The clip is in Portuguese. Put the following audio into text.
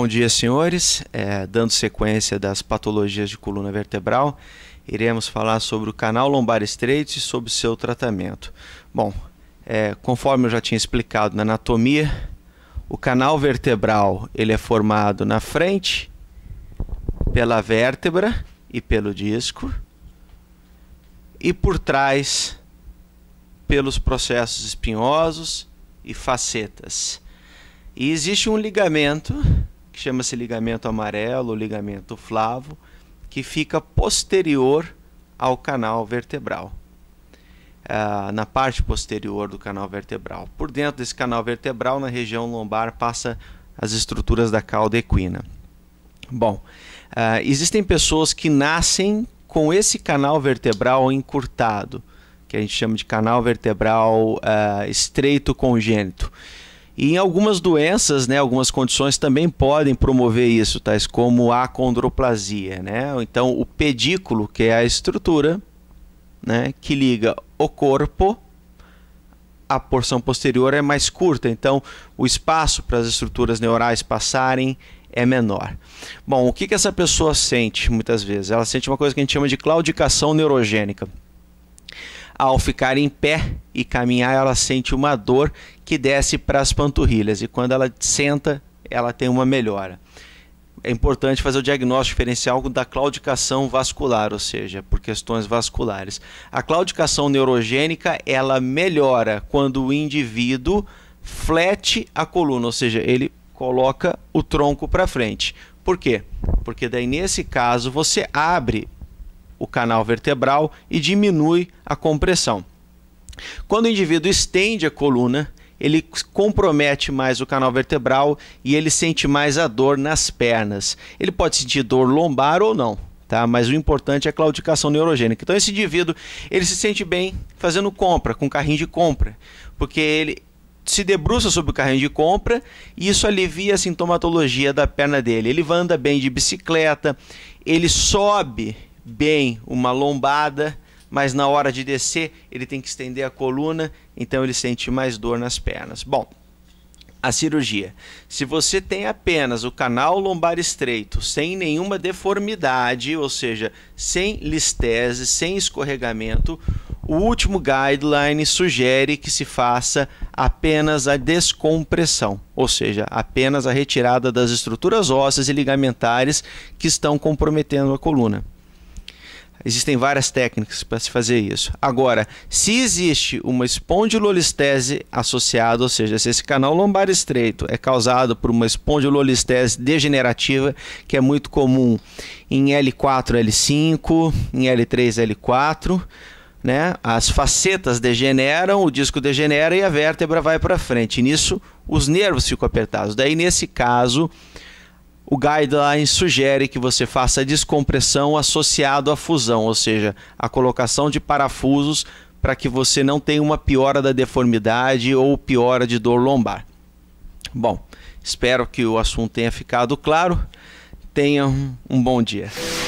Bom dia, senhores. É, dando sequência das patologias de coluna vertebral, iremos falar sobre o canal lombar estreito e sobre seu tratamento. Bom, é, conforme eu já tinha explicado na anatomia, o canal vertebral ele é formado na frente pela vértebra e pelo disco e por trás pelos processos espinhosos e facetas. E existe um ligamento chama-se ligamento amarelo, ligamento flavo, que fica posterior ao canal vertebral. Uh, na parte posterior do canal vertebral. Por dentro desse canal vertebral, na região lombar, passa as estruturas da cauda equina. Bom, uh, existem pessoas que nascem com esse canal vertebral encurtado, que a gente chama de canal vertebral uh, estreito congênito. E em algumas doenças, né, algumas condições também podem promover isso, tais como a condroplasia, né? Então, o pedículo, que é a estrutura, né, que liga o corpo a porção posterior é mais curta, então o espaço para as estruturas neurais passarem é menor. Bom, o que, que essa pessoa sente muitas vezes? Ela sente uma coisa que a gente chama de claudicação neurogênica. Ao ficar em pé, e caminhar, ela sente uma dor que desce para as panturrilhas. E quando ela senta, ela tem uma melhora. É importante fazer o diagnóstico diferencial da claudicação vascular, ou seja, por questões vasculares. A claudicação neurogênica, ela melhora quando o indivíduo flete a coluna, ou seja, ele coloca o tronco para frente. Por quê? Porque daí nesse caso você abre o canal vertebral e diminui a compressão. Quando o indivíduo estende a coluna, ele compromete mais o canal vertebral e ele sente mais a dor nas pernas. Ele pode sentir dor lombar ou não. Tá? Mas o importante é a claudicação neurogênica. Então esse indivíduo, ele se sente bem fazendo compra, com carrinho de compra, porque ele se debruça sobre o carrinho de compra e isso alivia a sintomatologia da perna dele. Ele anda bem de bicicleta, ele sobe bem uma lombada, mas na hora de descer ele tem que estender a coluna, então ele sente mais dor nas pernas. Bom, a cirurgia. Se você tem apenas o canal lombar estreito, sem nenhuma deformidade, ou seja, sem listese, sem escorregamento, o último guideline sugere que se faça apenas a descompressão, ou seja, apenas a retirada das estruturas ósseas e ligamentares que estão comprometendo a coluna. Existem várias técnicas para se fazer isso. Agora, se existe uma espondilolistese associada, ou seja, se esse canal lombar estreito é causado por uma espondilolistese degenerativa, que é muito comum em L4, L5, em L3, L4, né? As facetas degeneram, o disco degenera e a vértebra vai para frente. nisso, os nervos ficam apertados. Daí, nesse caso, o guideline sugere que você faça a descompressão associado à fusão, ou seja, a colocação de parafusos para que você não tenha uma piora da deformidade ou piora de dor lombar. Bom, espero que o assunto tenha ficado claro. Tenham um bom dia.